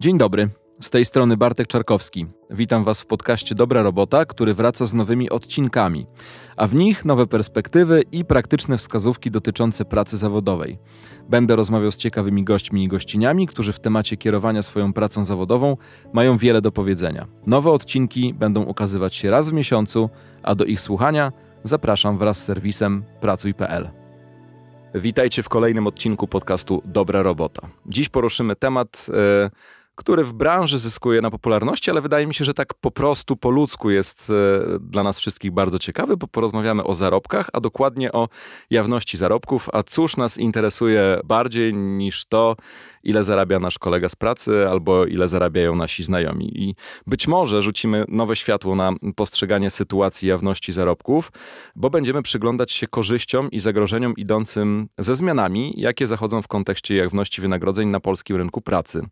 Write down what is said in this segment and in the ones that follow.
Dzień dobry. Z tej strony Bartek Czarkowski. Witam Was w podcaście Dobra Robota, który wraca z nowymi odcinkami, a w nich nowe perspektywy i praktyczne wskazówki dotyczące pracy zawodowej. Będę rozmawiał z ciekawymi gośćmi i gościniami, którzy w temacie kierowania swoją pracą zawodową mają wiele do powiedzenia. Nowe odcinki będą ukazywać się raz w miesiącu, a do ich słuchania zapraszam wraz z serwisem pracuj.pl. Witajcie w kolejnym odcinku podcastu Dobra Robota. Dziś poruszymy temat. Yy który w branży zyskuje na popularności, ale wydaje mi się, że tak po prostu, po ludzku jest e, dla nas wszystkich bardzo ciekawy, bo porozmawiamy o zarobkach, a dokładnie o jawności zarobków. A cóż nas interesuje bardziej niż to, ile zarabia nasz kolega z pracy albo ile zarabiają nasi znajomi. I być może rzucimy nowe światło na postrzeganie sytuacji jawności zarobków, bo będziemy przyglądać się korzyściom i zagrożeniom idącym ze zmianami, jakie zachodzą w kontekście jawności wynagrodzeń na polskim rynku pracy.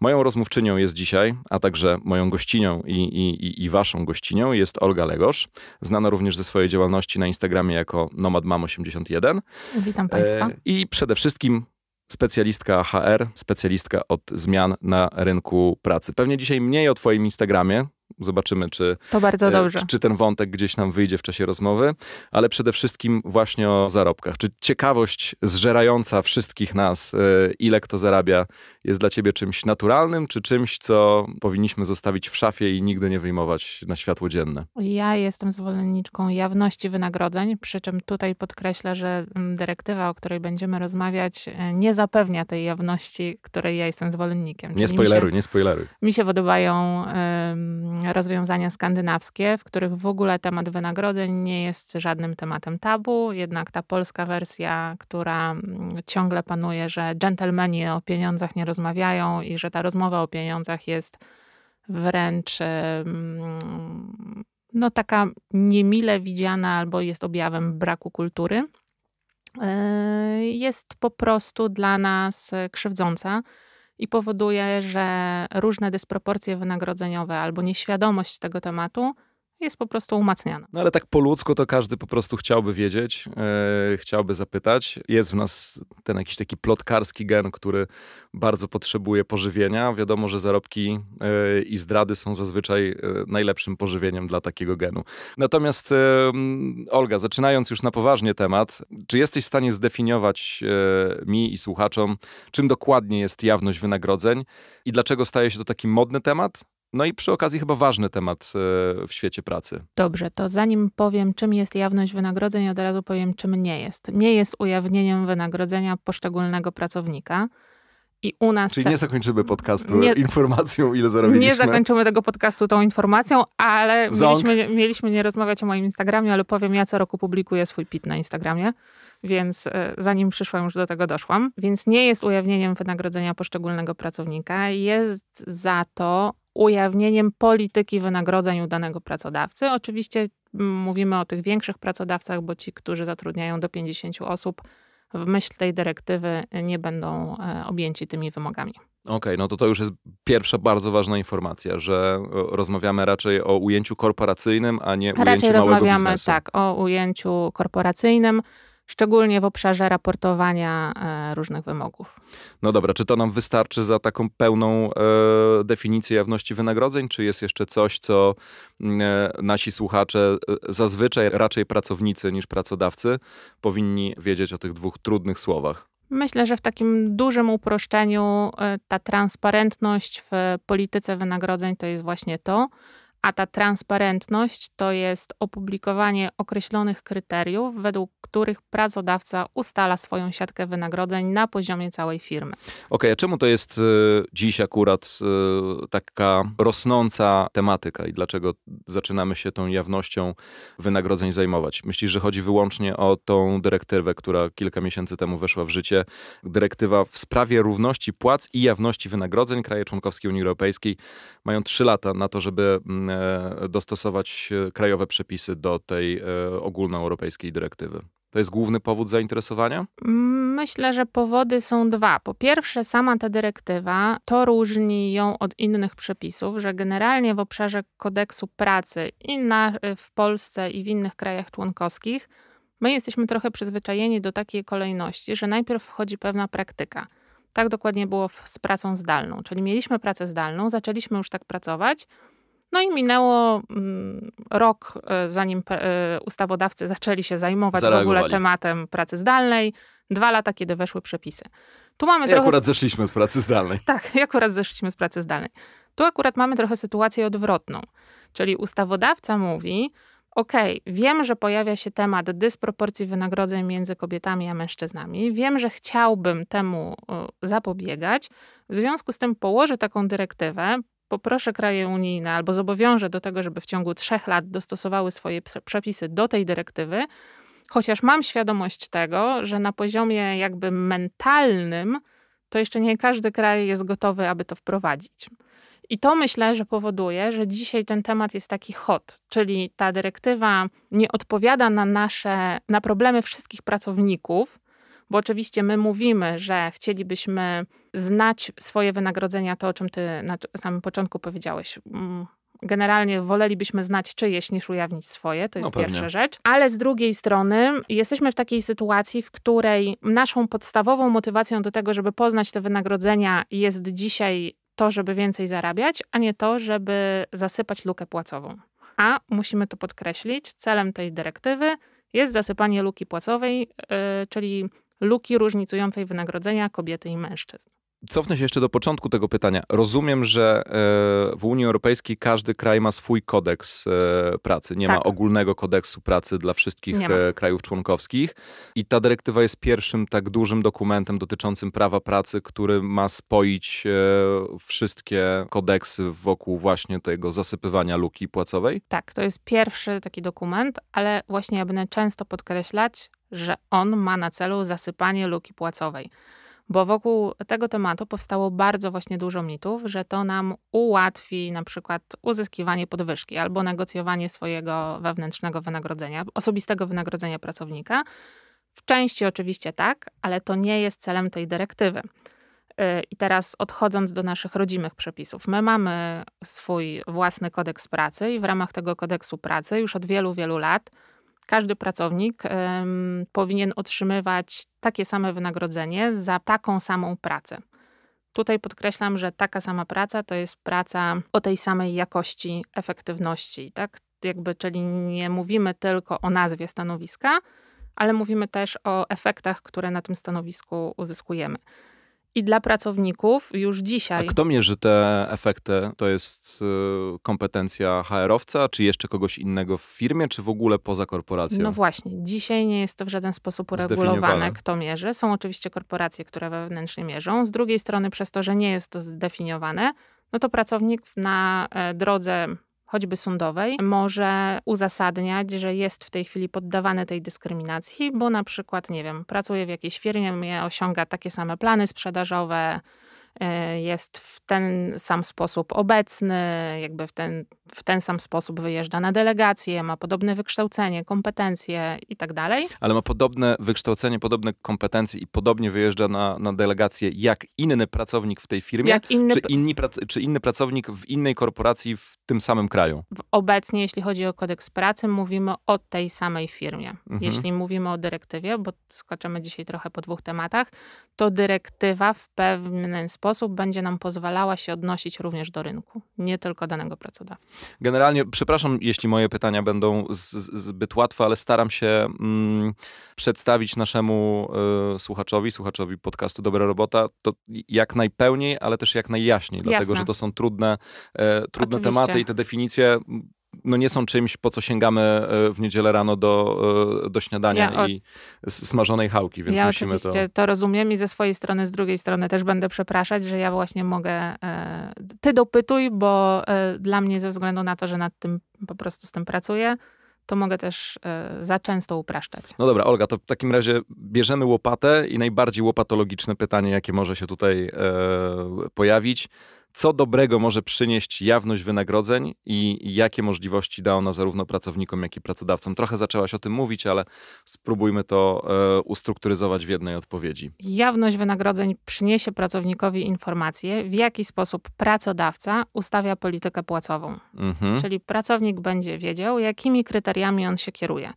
Moją rozmówczynią jest dzisiaj, a także moją gościnią i, i, i waszą gościnią jest Olga Legosz, znana również ze swojej działalności na Instagramie jako NomadMam81. Witam Państwa. E, I przede wszystkim specjalistka HR, specjalistka od zmian na rynku pracy. Pewnie dzisiaj mniej o Twoim Instagramie, Zobaczymy, czy, czy, e, czy, ten wątek gdzieś nam wyjdzie w czasie rozmowy, ale przede wszystkim właśnie o zarobkach. Czy ciekawość zżerająca wszystkich nas, e, ile kto zarabia, jest dla ciebie czymś naturalnym, czy czymś, co powinniśmy zostawić w szafie i nigdy nie wyjmować na światło dzienne? Ja jestem zwolenniczką jawności wynagrodzeń, przy czym tutaj podkreślę, że mm, dyrektywa, o której będziemy rozmawiać, e, nie zapewnia tej jawności, której ja jestem zwolennikiem. Czyli nie spoileruj, się, nie spoileruj. Mi się podobają rozwiązania skandynawskie, w których w ogóle temat wynagrodzeń nie jest żadnym tematem tabu, jednak ta polska wersja, która mm, ciągle panuje, że dżentelmeni o pieniądzach nie rozmawiają i że ta rozmowa o pieniądzach jest wręcz mm, no, taka niemile widziana albo jest objawem braku kultury, e, jest po prostu dla nas krzywdząca i powoduje, że różne dysproporcje wynagrodzeniowe albo nieświadomość tego tematu jest po prostu umacniana. No ale tak po ludzku to każdy po prostu chciałby wiedzieć, yy, chciałby zapytać. Jest w nas ten jakiś taki plotkarski gen, który bardzo potrzebuje pożywienia. Wiadomo, że zarobki yy, i zdrady są zazwyczaj yy, najlepszym pożywieniem dla takiego genu. Natomiast mm, Olga, zaczynając już na poważnie temat, czy jesteś w stanie zdefiniować mi i słuchaczom, czym dokładnie jest jawność wynagrodzeń i dlaczego staje się to taki modny temat? No i przy okazji chyba ważny temat e, w świecie pracy. Dobrze, to zanim powiem, czym jest jawność wynagrodzeń, od razu powiem, czym nie jest. Nie jest ujawnieniem wynagrodzenia poszczególnego pracownika. I u nas. Czyli te... nie zakończymy podcastu nie, informacją, ile zarobiliśmy. Nie zakończymy tego podcastu tą informacją, ale mieliśmy, mieliśmy nie rozmawiać o moim Instagramie, ale powiem, ja co roku publikuję swój pit na Instagramie więc e, zanim przyszłam, już do tego doszłam. Więc nie jest ujawnieniem wynagrodzenia poszczególnego pracownika, jest za to ujawnieniem polityki wynagrodzeń u danego pracodawcy. Oczywiście mówimy o tych większych pracodawcach, bo ci, którzy zatrudniają do 50 osób, w myśl tej dyrektywy nie będą e, objęci tymi wymogami. Okej, okay, no to to już jest pierwsza bardzo ważna informacja, że e, rozmawiamy raczej o ujęciu korporacyjnym, a nie ujęciu małego biznesu. Raczej rozmawiamy tak o ujęciu korporacyjnym szczególnie w obszarze raportowania e, różnych wymogów. No dobra, czy to nam wystarczy za taką pełną e, definicję jawności wynagrodzeń, czy jest jeszcze coś, co mm, e, nasi słuchacze, zazwyczaj raczej pracownicy niż pracodawcy, powinni wiedzieć o tych dwóch trudnych słowach? Myślę, że w takim dużym uproszczeniu ta transparentność w polityce wynagrodzeń to jest właśnie to, a ta transparentność to jest opublikowanie określonych kryteriów, według których pracodawca ustala swoją siatkę wynagrodzeń na poziomie całej firmy. Okej, okay, a czemu to jest y, dziś akurat y, taka rosnąca tematyka i dlaczego zaczynamy się tą jawnością wynagrodzeń zajmować? Myślisz, że chodzi wyłącznie o tą dyrektywę, która kilka miesięcy temu weszła w życie, dyrektywa w sprawie równości płac i jawności wynagrodzeń. Kraje członkowskie Unii Europejskiej mają trzy lata na to, żeby mm, E, dostosować e, krajowe przepisy do tej e, ogólnoeuropejskiej dyrektywy? To jest główny powód zainteresowania? Myślę, że powody są dwa. Po pierwsze, sama ta dyrektywa to różni ją od innych przepisów, że generalnie w obszarze kodeksu pracy i na, w Polsce i w innych krajach członkowskich my jesteśmy trochę przyzwyczajeni do takiej kolejności, że najpierw wchodzi pewna praktyka. Tak dokładnie było w, z pracą zdalną, czyli mieliśmy pracę zdalną, zaczęliśmy już tak pracować, no i minęło mm, rok, e, zanim e, ustawodawcy zaczęli się zajmować w ogóle tematem pracy zdalnej. Dwa lata, kiedy weszły przepisy. Tu mamy I trochę... akurat zeszliśmy z pracy zdalnej. Tak, i akurat zeszliśmy z pracy zdalnej. Tu akurat mamy trochę sytuację odwrotną. Czyli ustawodawca mówi, OK, wiem, że pojawia się temat dysproporcji wynagrodzeń między kobietami a mężczyznami. Wiem, że chciałbym temu zapobiegać. W związku z tym położę taką dyrektywę, poproszę kraje unijne albo zobowiążę do tego, żeby w ciągu trzech lat dostosowały swoje przepisy do tej dyrektywy, chociaż mam świadomość tego, że na poziomie jakby mentalnym, to jeszcze nie każdy kraj jest gotowy, aby to wprowadzić. I to myślę, że powoduje, że dzisiaj ten temat jest taki hot, czyli ta dyrektywa nie odpowiada na nasze, na problemy wszystkich pracowników, bo oczywiście my mówimy, że chcielibyśmy znać swoje wynagrodzenia, to o czym ty na samym początku powiedziałeś mm, generalnie wolelibyśmy znać czyjeś niż ujawnić swoje, to no jest no pierwsza rzecz. Ale z drugiej strony jesteśmy w takiej sytuacji, w której naszą podstawową motywacją do tego, żeby poznać te wynagrodzenia jest dzisiaj to, żeby więcej zarabiać, a nie to, żeby zasypać lukę płacową. A musimy to podkreślić, celem tej dyrektywy jest zasypanie luki płacowej, yy, czyli luki różnicującej wynagrodzenia kobiety i mężczyzn. Cofnę się jeszcze do początku tego pytania. Rozumiem, że e, w Unii Europejskiej każdy kraj ma swój kodeks e, pracy. Nie tak. ma ogólnego kodeksu pracy dla wszystkich e, krajów członkowskich. I ta dyrektywa jest pierwszym tak dużym dokumentem dotyczącym prawa pracy, który ma spoić wszystkie kodeksy wokół właśnie tego zasypywania luki płacowej. Tak, to jest pierwszy taki dokument, ale właśnie ja będę często podkreślać, że on ma na celu zasypanie luki płacowej. Bo wokół tego tematu powstało bardzo właśnie dużo mitów, że to nam ułatwi na przykład uzyskiwanie podwyżki albo negocjowanie swojego wewnętrznego wynagrodzenia, osobistego wynagrodzenia pracownika. W części oczywiście tak, ale to nie jest celem tej dyrektywy. I teraz odchodząc do naszych rodzimych przepisów, my mamy swój własny kodeks pracy i w ramach tego kodeksu pracy już od wielu, wielu lat każdy pracownik um, powinien otrzymywać takie same wynagrodzenie za taką samą pracę. Tutaj podkreślam, że taka sama praca to jest praca o tej samej jakości, efektywności, tak? Jakby, czyli nie mówimy tylko o nazwie stanowiska, ale mówimy też o efektach, które na tym stanowisku uzyskujemy i dla pracowników już dzisiaj. A kto mierzy te efekty? To jest y, kompetencja HR-owca, czy jeszcze kogoś innego w firmie, czy w ogóle poza korporacją? No właśnie, dzisiaj nie jest to w żaden sposób uregulowane, kto mierzy. Są oczywiście korporacje, które wewnętrznie mierzą. Z drugiej strony, przez to, że nie jest to zdefiniowane, no to pracownik na e, drodze choćby sądowej, może uzasadniać, że jest w tej chwili poddawany tej dyskryminacji, bo na przykład, nie wiem, pracuje w jakiejś firmie, osiąga takie same plany sprzedażowe, E, jest w ten sam sposób obecny, jakby w ten, w ten sam sposób wyjeżdża na delegację, ma podobne wykształcenie, kompetencje i tak dalej. Ale ma podobne wykształcenie, podobne kompetencje i podobnie wyjeżdża na, na delegację jak inny pracownik w tej firmie, jak inny... Czy, inni, czy inny pracownik w innej korporacji w tym samym kraju? Obecnie, jeśli chodzi o kodeks pracy, mówimy o tej samej firmie. Mhm. Jeśli mówimy o dyrektywie, bo skoczymy dzisiaj trochę po dwóch tematach, to dyrektywa w pewnym sposób sposób będzie nam pozwalała się odnosić również do rynku, nie tylko danego pracodawcy. Generalnie, przepraszam, jeśli moje pytania będą z, zbyt łatwe, ale staram się mm, przedstawić naszemu y, słuchaczowi, słuchaczowi podcastu Dobra Robota, to jak najpełniej, ale też jak najjaśniej, Jasne. że to są trudne, e, trudne tematy i te definicje no nie są czymś, po co sięgamy e, w niedzielę rano do, e, do śniadania ja, i smażonej chałki, więc ja musimy oczywiście to... to rozumiem i ze swojej strony, z drugiej strony też będę przepraszać, że ja właśnie mogę... E, ty dopytuj, bo dla mnie ze względu na to, że nad tym po prostu z tym pracuję, to mogę też za często upraszczać. No dobra, Olga, to w takim razie bierzemy łopatę i najbardziej łopatologiczne pytanie, jakie może się tutaj pojawić co dobrego może przynieść jawność wynagrodzeń i jakie możliwości da ona zarówno pracownikom, jak i pracodawcom. Trochę zaczęłaś o tym mówić, ale spróbujmy to e, ustrukturyzować w jednej odpowiedzi. Jawność wynagrodzeń przyniesie pracownikowi informację w jaki sposób pracodawca ustawia politykę płacową. Mhm. Czyli pracownik będzie wiedział, jakimi kryteriami on się kieruje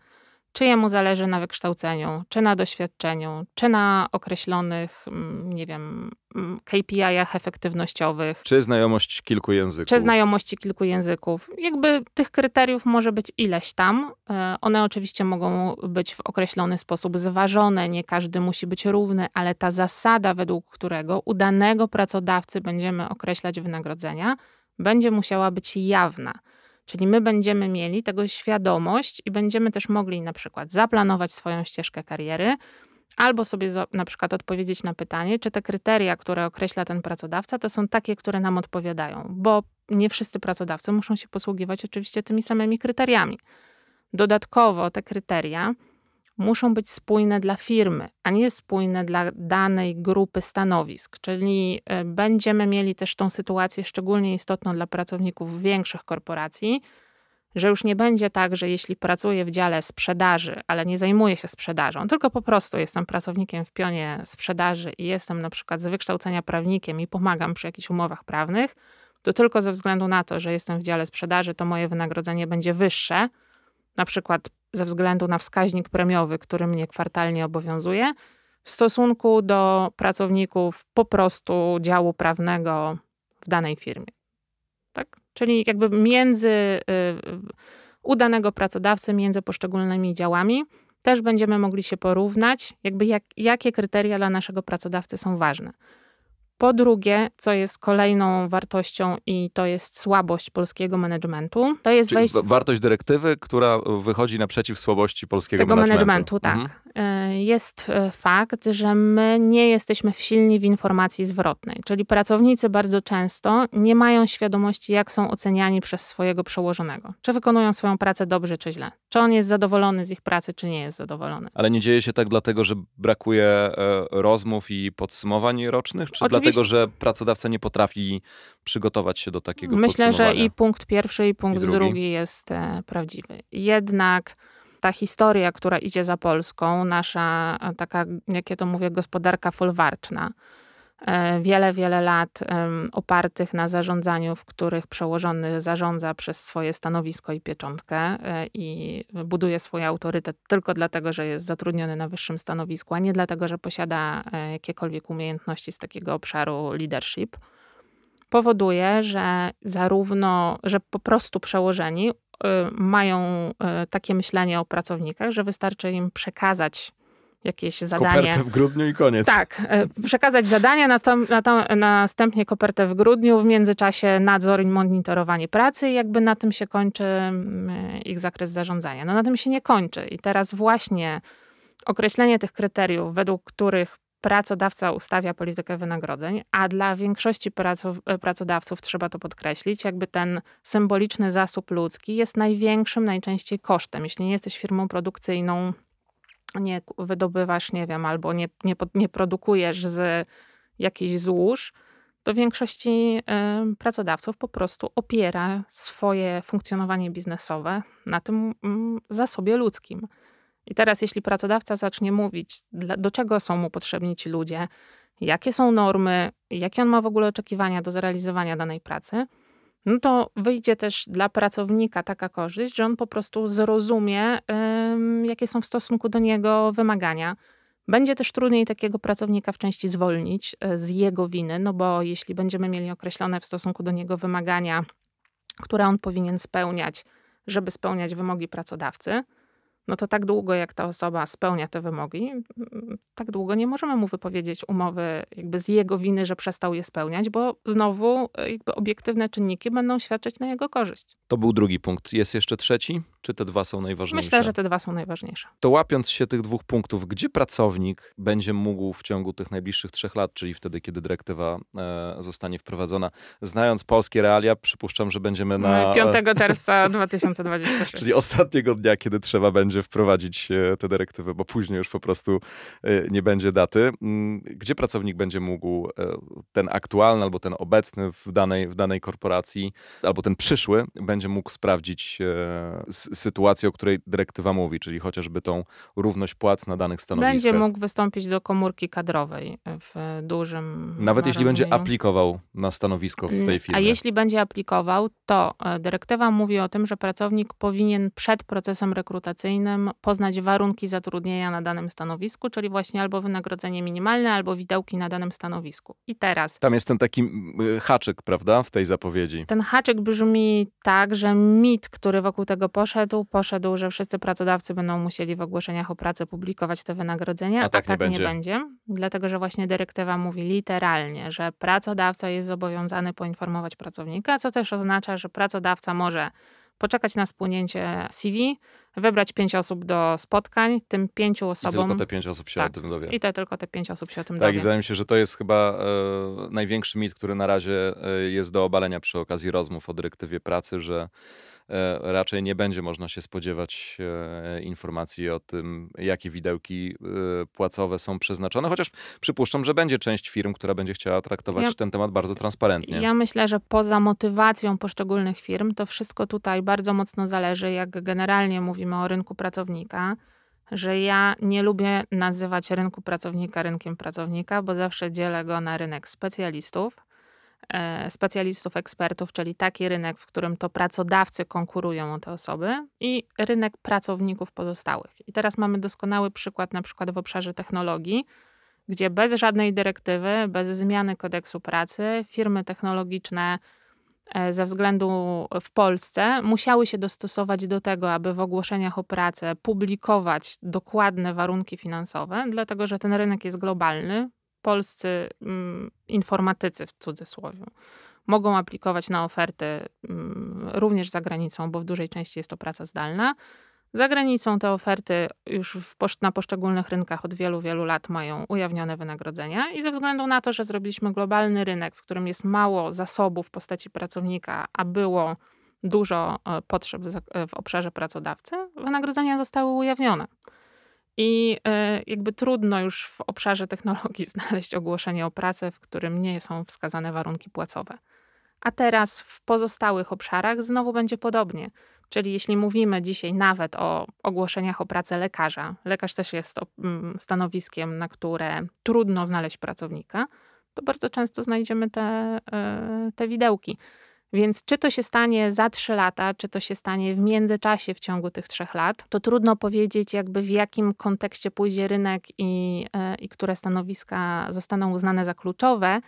czy jemu zależy na wykształceniu, czy na doświadczeniu, czy na określonych, mm, nie wiem, mm, KPI-ach efektywnościowych. Czy znajomość kilku języków. Czy znajomości kilku języków. Jakby tych kryteriów może być ileś tam. E, one oczywiście mogą być w określony sposób zważone, nie każdy musi być równy, ale ta zasada, według którego u danego pracodawcy będziemy określać wynagrodzenia, będzie musiała być jawna. Czyli my będziemy mieli tego świadomość i będziemy też mogli na przykład zaplanować swoją ścieżkę kariery, albo sobie na przykład odpowiedzieć na pytanie, czy te kryteria, które określa ten pracodawca, to są takie, które nam odpowiadają, bo nie wszyscy pracodawcy muszą się posługiwać oczywiście tymi samymi kryteriami. Dodatkowo te kryteria muszą być spójne dla firmy, a nie spójne dla danej grupy stanowisk. Czyli e, będziemy mieli też tą sytuację szczególnie istotną dla pracowników większych korporacji, że już nie będzie tak, że jeśli pracuję w dziale sprzedaży, ale nie zajmuję się sprzedażą, tylko po prostu jestem pracownikiem w pionie sprzedaży i jestem na przykład z wykształcenia prawnikiem i pomagam przy jakichś umowach prawnych, to tylko ze względu na to, że jestem w dziale sprzedaży, to moje wynagrodzenie będzie wyższe, na przykład ze względu na wskaźnik premiowy, który mnie kwartalnie obowiązuje, w stosunku do pracowników po prostu działu prawnego w danej firmie. Tak? Czyli jakby między y, udanego pracodawcy, między poszczególnymi działami też będziemy mogli się porównać, jakby jak, jakie kryteria dla naszego pracodawcy są ważne. Po drugie, co jest kolejną wartością i to jest słabość polskiego managementu, to jest wejście... Wartość dyrektywy, która wychodzi naprzeciw słabości polskiego tego managementu. managementu tak. Mhm. E, jest e, fakt, że my nie jesteśmy silni w informacji zwrotnej, czyli pracownicy bardzo często nie mają świadomości, jak są oceniani przez swojego przełożonego. Czy wykonują swoją pracę dobrze, czy źle. Czy on jest zadowolony z ich pracy, czy nie jest zadowolony. Ale nie dzieje się tak dlatego, że brakuje e, rozmów i podsumowań rocznych, czy Oczywiście. dlatego, że pracodawca nie potrafi przygotować się do takiego Myślę, podsumowania? Myślę, że i punkt pierwszy, i punkt I drugi. drugi jest prawdziwy. Jednak ta historia, która idzie za Polską, nasza e, taka, jak ja to mówię, gospodarka folwarczna, e, wiele, wiele lat opartych na zarządzaniu, w których przełożony zarządza przez swoje stanowisko i pieczątkę e, i buduje swój autorytet tylko dlatego, że jest zatrudniony na wyższym stanowisku, a nie dlatego, że posiada jakiekolwiek umiejętności z takiego obszaru leadership powoduje, że zarówno, że po prostu przełożeni Y, mają y, takie myślenie o pracownikach, że wystarczy im przekazać jakieś zadanie. Kopertę w grudniu i koniec. Tak, y, przekazać zadania, następnie kopertę w grudniu, w międzyczasie nadzór i monitorowanie pracy i jakby na tym się kończy mm, ich zakres zarządzania. No na tym się nie kończy i teraz właśnie określenie tych kryteriów, według których pracodawca ustawia politykę wynagrodzeń, a dla większości pracodawców trzeba to podkreślić, jakby ten symboliczny zasób ludzki jest największym najczęściej kosztem. Jeśli nie jesteś firmą produkcyjną, nie wydobywasz, nie wiem, albo nie, nie, nie produkujesz z jakichś złóż, to większości y, pracodawców po prostu opiera swoje funkcjonowanie biznesowe na tym mm, zasobie ludzkim. I teraz, jeśli pracodawca zacznie mówić, do czego są mu potrzebni ci ludzie, jakie są normy, jakie on ma w ogóle oczekiwania do zrealizowania danej pracy, no to wyjdzie też dla pracownika taka korzyść, że on po prostu zrozumie, yy, jakie są w stosunku do niego wymagania. Będzie też trudniej takiego pracownika w części zwolnić e, z jego winy, no bo jeśli będziemy mieli określone w stosunku do niego wymagania, które on powinien spełniać, żeby spełniać wymogi pracodawcy, no to tak długo, jak ta osoba spełnia te wymogi, tak długo nie możemy mu wypowiedzieć umowy jakby z jego winy, że przestał je spełniać, bo znowu e, jakby obiektywne czynniki będą świadczyć na jego korzyść. To był drugi punkt. Jest jeszcze trzeci? Czy te dwa są najważniejsze? Myślę, że te dwa są najważniejsze. To łapiąc się tych dwóch punktów, gdzie pracownik będzie mógł w ciągu tych najbliższych trzech lat, czyli wtedy, kiedy dyrektywa e, zostanie wprowadzona, znając polskie realia, przypuszczam, że będziemy na... 5 e, czerwca 2026. czyli ostatniego dnia, kiedy trzeba będzie będzie wprowadzić e, te dyrektywy, bo później już po prostu e, nie będzie daty, mm, gdzie pracownik będzie mógł e, ten aktualny albo ten obecny w danej, w danej korporacji, albo ten przyszły, będzie mógł sprawdzić sytuację, o której dyrektywa mówi, czyli chociażby tą równość płac na danych stanowiskach. Będzie mógł wystąpić do komórki kadrowej w dużym. Nawet jeśli będzie aplikował na stanowisko w tej mm, firmie. A jeśli będzie aplikował, to dyrektywa mówi o tym, że pracownik powinien przed procesem rekrutacyjnym poznać warunki zatrudnienia na danym stanowisku, czyli właśnie albo wynagrodzenie minimalne, albo widełki na danym stanowisku. I teraz. Tam jest ten taki y, haczyk, prawda, w tej zapowiedzi. Ten haczyk brzmi tak, że mit, który wokół tego poszedł, poszedł, że wszyscy pracodawcy będą musieli w ogłoszeniach o pracę publikować te wynagrodzenia, a, a tak, tak, nie, będzie. nie będzie. Dlatego, że właśnie dyrektywa mówi literalnie, że pracodawca jest zobowiązany poinformować pracownika, co też oznacza, że pracodawca może poczekać na spłynięcie CV, wybrać pięć osób do spotkań, tym pięciu osobom... I tylko te pięć osób się tak, o tym dowie. I te, tylko te pięć osób się o tym tak, dowie. Tak, wydaje mi się, że to jest chyba e, największy mit, który na razie e, jest do obalenia przy okazji rozmów o dyrektywie pracy, że E, raczej nie będzie można się spodziewać e, informacji o tym, jakie widełki e, płacowe są przeznaczone, chociaż przypuszczam, że będzie część firm, która będzie chciała traktować ja, ten temat bardzo transparentnie. Ja myślę, że poza motywacją poszczególnych firm, to wszystko tutaj bardzo mocno zależy, jak generalnie mówimy o rynku pracownika że ja nie lubię nazywać rynku pracownika rynkiem pracownika, bo zawsze dzielę go na rynek specjalistów E, specjalistów, ekspertów, czyli taki rynek, w którym to pracodawcy konkurują o te osoby i rynek pracowników pozostałych. I teraz mamy doskonały przykład na przykład w obszarze technologii, gdzie bez żadnej dyrektywy, bez zmiany kodeksu pracy firmy technologiczne e, ze względu w Polsce musiały się dostosować do tego, aby w ogłoszeniach o pracę publikować dokładne warunki finansowe, dlatego że ten rynek jest globalny, polscy mm, informatycy w cudzysłowie mogą aplikować na oferty mm, również za granicą, bo w dużej części jest to praca zdalna. Za granicą te oferty już posz na poszczególnych rynkach od wielu, wielu lat mają ujawnione wynagrodzenia i ze względu na to, że zrobiliśmy globalny rynek, w którym jest mało zasobów w postaci pracownika, a było dużo e, potrzeb w obszarze pracodawcy, wynagrodzenia zostały ujawnione. I e, jakby trudno już w obszarze technologii znaleźć ogłoszenie o pracę, w którym nie są wskazane warunki płacowe. A teraz w pozostałych obszarach znowu będzie podobnie. Czyli jeśli mówimy dzisiaj nawet o ogłoszeniach o pracę lekarza, lekarz też jest mm, stanowiskiem, na które trudno znaleźć pracownika, to bardzo często znajdziemy te, e, te widełki. Więc czy to się stanie za trzy lata, czy to się stanie w międzyczasie w ciągu tych trzech lat, to trudno powiedzieć, jakby w jakim kontekście pójdzie rynek i, e, i które stanowiska zostaną uznane za kluczowe.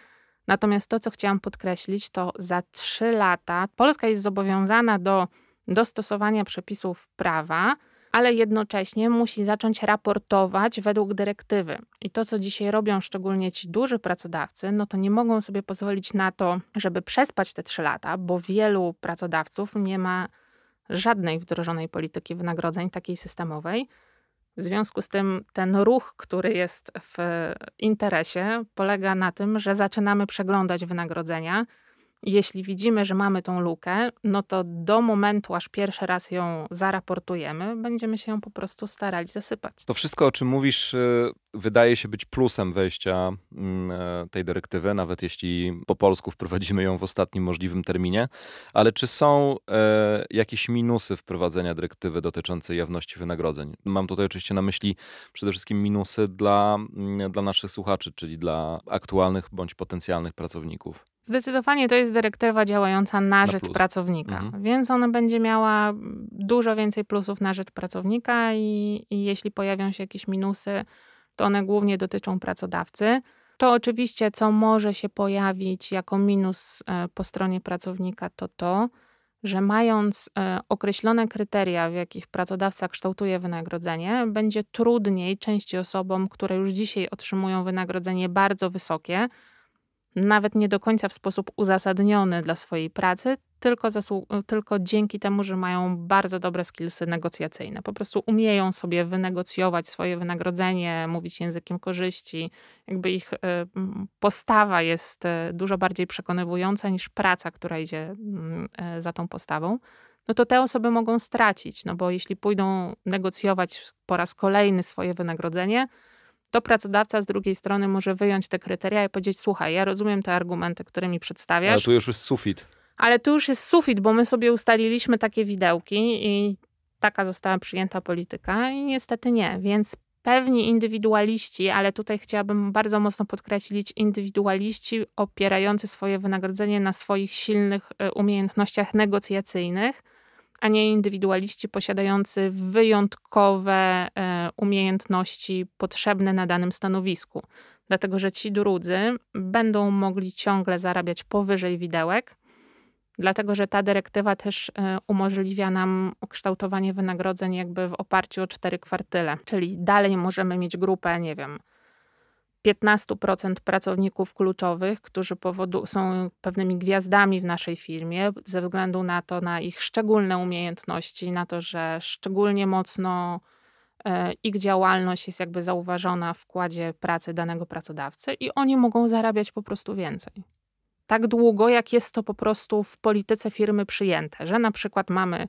Natomiast to, co chciałam podkreślić, to za trzy lata Polska jest zobowiązana do dostosowania przepisów prawa ale jednocześnie musi zacząć raportować według dyrektywy. I to, co dzisiaj robią szczególnie ci duży pracodawcy, no to nie mogą sobie pozwolić na to, żeby przespać te trzy lata, bo wielu pracodawców nie ma żadnej wdrożonej polityki wynagrodzeń takiej systemowej. W związku z tym ten ruch, który jest w interesie, polega na tym, że zaczynamy przeglądać wynagrodzenia, jeśli widzimy, że mamy tą lukę, no to do momentu, aż pierwszy raz ją zaraportujemy, będziemy się ją po prostu starali zasypać. To wszystko, o czym mówisz, y, wydaje się być plusem wejścia mm, e, tej dyrektywy, nawet jeśli po polsku wprowadzimy ją w ostatnim możliwym terminie. Ale czy są e, jakieś minusy wprowadzenia dyrektywy dotyczącej jawności wynagrodzeń? Mam tutaj oczywiście na myśli przede wszystkim minusy dla, mm, dla naszych słuchaczy, czyli dla aktualnych bądź potencjalnych pracowników. Zdecydowanie to jest dyrektywa działająca na, na rzecz plus. pracownika, mhm. więc ona będzie miała dużo więcej plusów na rzecz pracownika i, i jeśli pojawią się jakieś minusy, to one głównie dotyczą pracodawcy. To oczywiście, co może się pojawić jako minus e, po stronie pracownika, to to, że mając e, określone kryteria, w jakich pracodawca kształtuje wynagrodzenie, będzie trudniej części osobom, które już dzisiaj otrzymują wynagrodzenie bardzo wysokie, nawet nie do końca w sposób uzasadniony dla swojej pracy, tylko, tylko dzięki temu, że mają bardzo dobre skillsy negocjacyjne. Po prostu umieją sobie wynegocjować swoje wynagrodzenie, mówić językiem korzyści. Jakby ich y, postawa jest y, dużo bardziej przekonywująca niż praca, która idzie mm, y, za tą postawą. No to te osoby mogą stracić, no bo jeśli pójdą negocjować po raz kolejny swoje wynagrodzenie, to pracodawca z drugiej strony może wyjąć te kryteria i powiedzieć: Słuchaj, ja rozumiem te argumenty, które mi przedstawiasz. Ale tu już jest sufit. Ale tu już jest sufit, bo my sobie ustaliliśmy takie widełki i taka została przyjęta polityka, i niestety nie. Więc pewni indywidualiści, ale tutaj chciałabym bardzo mocno podkreślić indywidualiści opierający swoje wynagrodzenie na swoich silnych y, umiejętnościach negocjacyjnych a nie indywidualiści posiadający wyjątkowe e, umiejętności potrzebne na danym stanowisku. Dlatego, że ci drudzy będą mogli ciągle zarabiać powyżej widełek, dlatego, że ta dyrektywa też e, umożliwia nam kształtowanie wynagrodzeń jakby w oparciu o cztery kwartyle, czyli dalej możemy mieć grupę, nie wiem, 15% pracowników kluczowych, którzy powodu, są pewnymi gwiazdami w naszej firmie, ze względu na to, na ich szczególne umiejętności, na to, że szczególnie mocno e, ich działalność jest jakby zauważona w wkładzie pracy danego pracodawcy i oni mogą zarabiać po prostu więcej. Tak długo, jak jest to po prostu w polityce firmy przyjęte, że na przykład mamy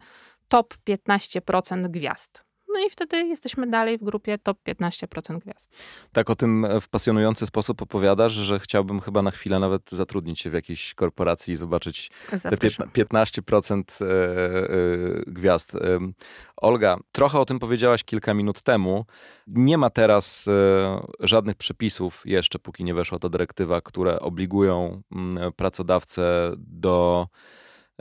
top 15% gwiazd no i wtedy jesteśmy dalej w grupie top 15% gwiazd. Tak o tym e, w pasjonujący sposób opowiadasz, że chciałbym chyba na chwilę nawet zatrudnić się w jakiejś korporacji i zobaczyć Zapraszam. te 15% e, e, gwiazd. Olga, trochę o tym powiedziałaś kilka minut temu. Nie ma teraz żadnych przepisów jeszcze, póki nie weszła ta dyrektywa, które obligują mm, pracodawcę do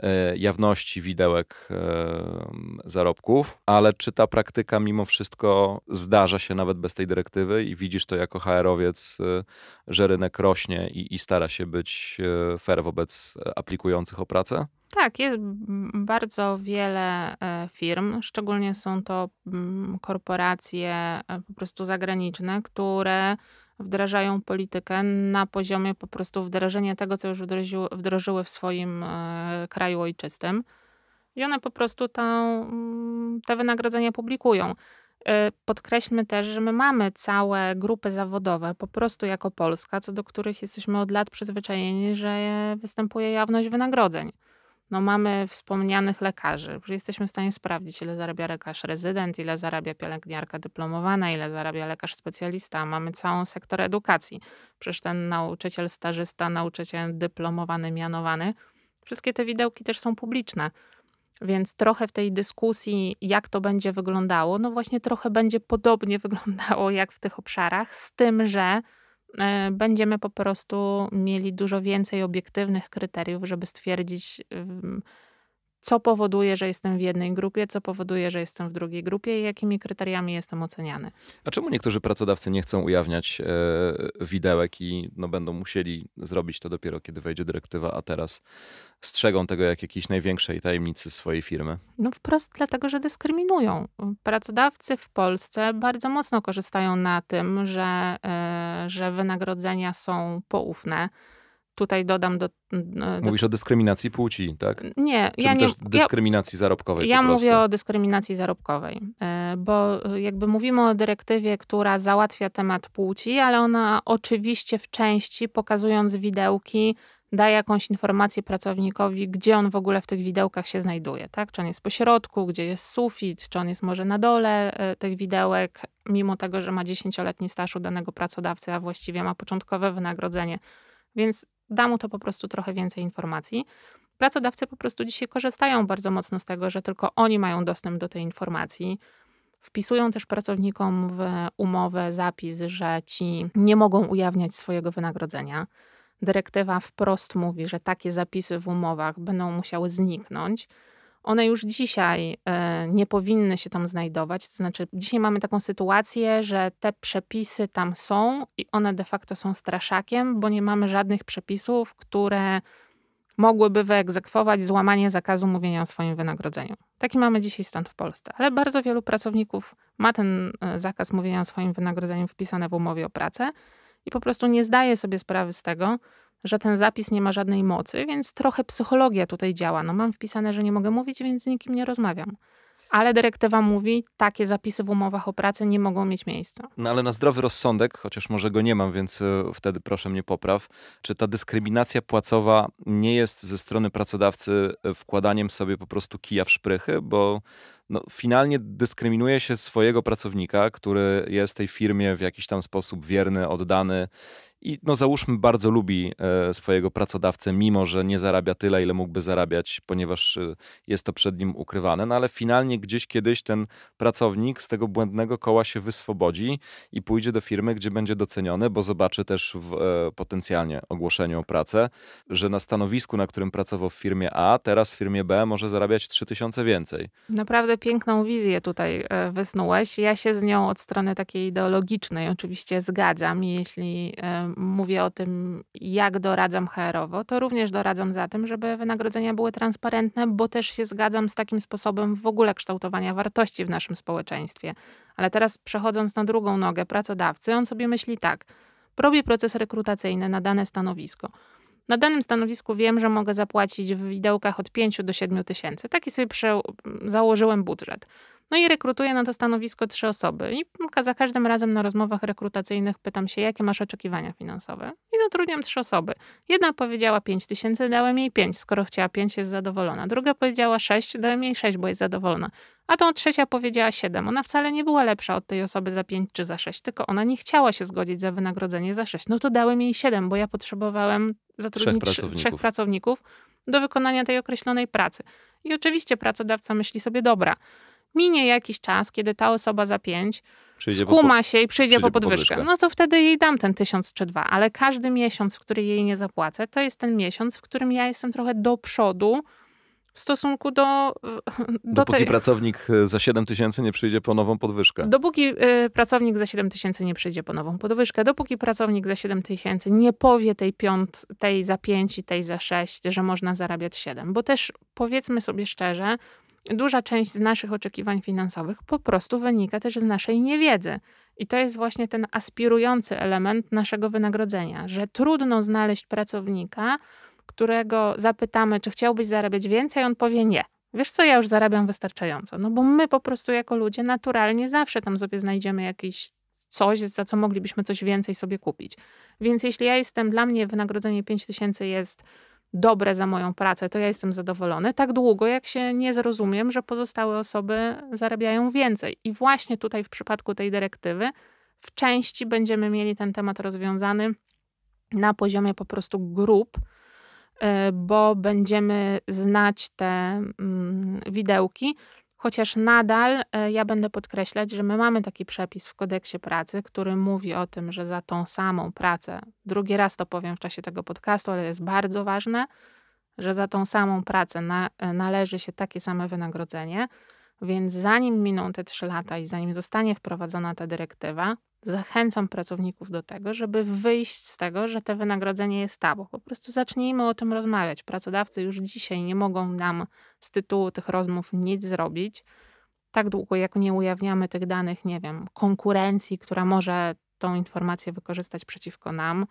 E, jawności widełek e, zarobków, ale czy ta praktyka mimo wszystko zdarza się nawet bez tej dyrektywy i widzisz to jako HR-owiec, e, że rynek rośnie i, i stara się być fair wobec aplikujących o pracę? Tak, jest bardzo wiele firm, szczególnie są to mm, korporacje po prostu zagraniczne, które wdrażają politykę na poziomie po prostu wdrażania tego, co już wdrożyły, wdrożyły w swoim e, kraju ojczystym. I one po prostu tą, mm, te wynagrodzenia publikują. E, podkreślmy też, że my mamy całe grupy zawodowe, po prostu jako Polska, co do których jesteśmy od lat przyzwyczajeni, że występuje jawność wynagrodzeń no mamy wspomnianych lekarzy. Jesteśmy w stanie sprawdzić, ile zarabia lekarz rezydent, ile zarabia pielęgniarka dyplomowana, ile zarabia lekarz specjalista. Mamy całą sektor edukacji. Przecież ten nauczyciel stażysta, nauczyciel dyplomowany, mianowany. Wszystkie te widełki też są publiczne. Więc trochę w tej dyskusji, jak to będzie wyglądało, no właśnie trochę będzie podobnie wyglądało jak w tych obszarach, z tym, że E, będziemy po prostu mieli dużo więcej obiektywnych kryteriów, żeby stwierdzić, co powoduje, że jestem w jednej grupie, co powoduje, że jestem w drugiej grupie i jakimi kryteriami jestem oceniany. A czemu niektórzy pracodawcy nie chcą ujawniać e, widełek i no, będą musieli zrobić to dopiero, kiedy wejdzie dyrektywa, a teraz strzegą tego jak jakiejś największej tajemnicy swojej firmy? No wprost dlatego, że dyskryminują. Pracodawcy w Polsce bardzo mocno korzystają na tym, że, e, że wynagrodzenia są poufne tutaj dodam do, do... Mówisz o dyskryminacji płci, tak? Nie. ja też nie, dyskryminacji ja, zarobkowej Ja mówię o dyskryminacji zarobkowej, e, bo e, jakby mówimy o dyrektywie, która załatwia temat płci, ale ona oczywiście w części, pokazując widełki, daje jakąś informację pracownikowi, gdzie on w ogóle w tych widełkach się znajduje, tak? Czy on jest po środku, gdzie jest sufit, czy on jest może na dole e, tych widełek, mimo tego, że ma dziesięcioletni staż u danego pracodawcy, a właściwie ma początkowe wynagrodzenie. Więc da mu to po prostu trochę więcej informacji. Pracodawcy po prostu dzisiaj korzystają bardzo mocno z tego, że tylko oni mają dostęp do tej informacji. Wpisują też pracownikom w umowę zapis, że ci nie mogą ujawniać swojego wynagrodzenia. Dyrektywa wprost mówi, że takie zapisy w umowach będą musiały zniknąć one już dzisiaj e, nie powinny się tam znajdować. To znaczy, dzisiaj mamy taką sytuację, że te przepisy tam są i one de facto są straszakiem, bo nie mamy żadnych przepisów, które mogłyby wyegzekwować złamanie zakazu mówienia o swoim wynagrodzeniu. Taki mamy dzisiaj stan w Polsce, ale bardzo wielu pracowników ma ten e, zakaz mówienia o swoim wynagrodzeniu wpisany w umowie o pracę i po prostu nie zdaje sobie sprawy z tego, że ten zapis nie ma żadnej mocy, więc trochę psychologia tutaj działa. No mam wpisane, że nie mogę mówić, więc z nikim nie rozmawiam. Ale dyrektywa mówi, takie zapisy w umowach o pracę nie mogą mieć miejsca. No ale na zdrowy rozsądek, chociaż może go nie mam, więc e, wtedy proszę mnie popraw, czy ta dyskryminacja płacowa nie jest ze strony pracodawcy e, wkładaniem sobie po prostu kija w szprychy, bo no, finalnie dyskryminuje się swojego pracownika, który jest tej firmie w jakiś tam sposób wierny, oddany i no załóżmy bardzo lubi e, swojego pracodawcę, mimo że nie zarabia tyle, ile mógłby zarabiać, ponieważ e, jest to przed nim ukrywane, no ale finalnie gdzieś kiedyś ten pracownik z tego błędnego koła się wyswobodzi i pójdzie do firmy, gdzie będzie doceniony, bo zobaczy też w e, potencjalnie ogłoszeniu o pracę, że na stanowisku, na którym pracował w firmie A, teraz w firmie B może zarabiać 3000 więcej. Naprawdę piękną wizję tutaj wysnułeś. Ja się z nią od strony takiej ideologicznej oczywiście zgadzam. Jeśli mówię o tym, jak doradzam HR-owo, to również doradzam za tym, żeby wynagrodzenia były transparentne, bo też się zgadzam z takim sposobem w ogóle kształtowania wartości w naszym społeczeństwie. Ale teraz przechodząc na drugą nogę, pracodawcy, on sobie myśli tak: robię proces rekrutacyjny na dane stanowisko. Na danym stanowisku wiem, że mogę zapłacić w widełkach od 5 do 7 tysięcy. Taki sobie założyłem budżet no i rekrutuję na to stanowisko trzy osoby. I za każdym razem na rozmowach rekrutacyjnych pytam się, jakie masz oczekiwania finansowe. I zatrudniam trzy osoby. Jedna powiedziała 5 tysięcy, dałem jej 5, skoro chciała 5, jest zadowolona. Druga powiedziała 6, dałem jej 6, bo jest zadowolona. A tą trzecia powiedziała 7. Ona wcale nie była lepsza od tej osoby za 5 czy za 6, tylko ona nie chciała się zgodzić za wynagrodzenie za 6. No to dałem jej 7, bo ja potrzebowałem zatrudnić trzech pracowników, trzech pracowników do wykonania tej określonej pracy. I oczywiście pracodawca myśli sobie, dobra, minie jakiś czas, kiedy ta osoba za pięć przyjdzie skuma po, się i przyjdzie, po podwyżkę. podwyżkę, no to wtedy jej dam ten tysiąc czy dwa, ale każdy miesiąc, w który jej nie zapłacę, to jest ten miesiąc, w którym ja jestem trochę do przodu w stosunku do... E, do dopóki tej... pracownik e, za 7 tysięcy nie przyjdzie po nową podwyżkę. Dopóki y, pracownik za 7 tysięcy nie przyjdzie po nową podwyżkę, dopóki pracownik za 7 tysięcy nie powie tej, piąt, tej za 5 i tej za 6, że można zarabiać 7. Bo też powiedzmy sobie szczerze, duża część z naszych oczekiwań finansowych po prostu wynika też z naszej niewiedzy. I to jest właśnie ten aspirujący element naszego wynagrodzenia, że trudno znaleźć pracownika, którego zapytamy, czy chciałbyś zarabiać więcej, on powie nie. Wiesz co, ja już zarabiam wystarczająco. No bo my po prostu jako ludzie naturalnie zawsze tam sobie znajdziemy jakiś coś, za co moglibyśmy coś więcej sobie kupić. Więc jeśli ja jestem, dla mnie wynagrodzenie 5 tysięcy jest dobre za moją pracę, to ja jestem zadowolony, tak długo jak się nie zrozumiem, że pozostałe osoby zarabiają więcej. I właśnie tutaj w przypadku tej dyrektywy w części będziemy mieli ten temat rozwiązany na poziomie po prostu grup, y, bo będziemy znać te mm, widełki, Chociaż nadal e, ja będę podkreślać, że my mamy taki przepis w kodeksie pracy, który mówi o tym, że za tą samą pracę, drugi raz to powiem w czasie tego podcastu, ale jest bardzo ważne, że za tą samą pracę na, e, należy się takie same wynagrodzenie. Więc zanim miną te trzy lata i zanim zostanie wprowadzona ta dyrektywa, zachęcam pracowników do tego, żeby wyjść z tego, że te wynagrodzenie jest tabu. Po prostu zacznijmy o tym rozmawiać. Pracodawcy już dzisiaj nie mogą nam z tytułu tych rozmów nic zrobić. Tak długo, jak nie ujawniamy tych danych, nie wiem, konkurencji, która może tą informację wykorzystać przeciwko nam.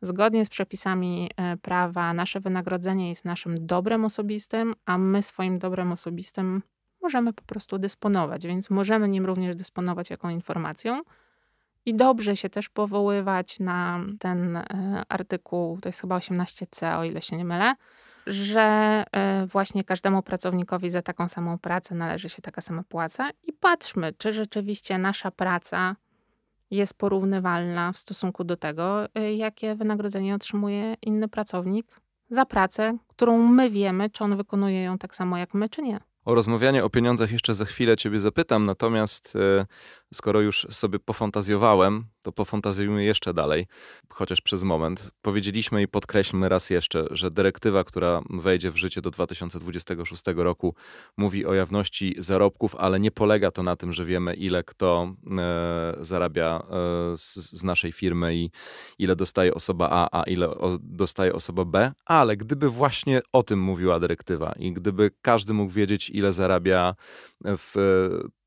Zgodnie z przepisami e, prawa, nasze wynagrodzenie jest naszym dobrem osobistym, a my swoim dobrem osobistym możemy po prostu dysponować, więc możemy nim również dysponować jako informacją i dobrze się też powoływać na ten e, artykuł, to jest chyba 18c, o ile się nie mylę, że e, właśnie każdemu pracownikowi za taką samą pracę należy się taka sama płaca i patrzmy, czy rzeczywiście nasza praca jest porównywalna w stosunku do tego, e, jakie wynagrodzenie otrzymuje inny pracownik za pracę, którą my wiemy, czy on wykonuje ją tak samo jak my, czy nie. O rozmawianie o pieniądzach jeszcze za chwilę Ciebie zapytam, natomiast skoro już sobie pofantazjowałem, to pofantazjujmy jeszcze dalej, chociaż przez moment. Powiedzieliśmy i podkreślmy raz jeszcze, że dyrektywa, która wejdzie w życie do 2026 roku, mówi o jawności zarobków, ale nie polega to na tym, że wiemy, ile kto e, zarabia e, z, z, naszej firmy i ile dostaje osoba A, a ile o, dostaje osoba B, ale gdyby właśnie o tym mówiła dyrektywa i gdyby każdy mógł wiedzieć, ile zarabia w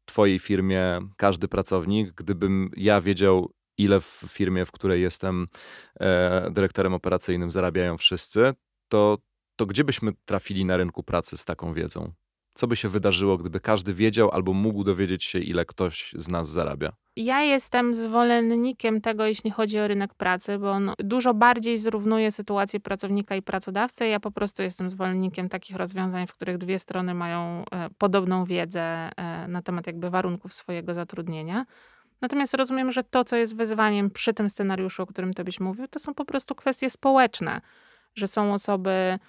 Twojej firmie każdy pracownik, gdybym ja wiedział, ile w firmie, w której jestem e, dyrektorem operacyjnym, zarabiają wszyscy, to, to gdzie byśmy trafili na rynku pracy z taką wiedzą? co by się wydarzyło, gdyby każdy wiedział albo mógł dowiedzieć się, ile ktoś z nas zarabia? Ja jestem zwolennikiem tego, jeśli chodzi o rynek pracy, bo on dużo bardziej zrównuje sytuację pracownika i pracodawcy. Ja po prostu jestem zwolennikiem takich rozwiązań, w których dwie strony mają e, podobną wiedzę e, na temat jakby warunków swojego zatrudnienia. Natomiast rozumiem, że to, co jest wyzwaniem przy tym scenariuszu, o którym to byś mówił, to są po prostu kwestie społeczne, że są osoby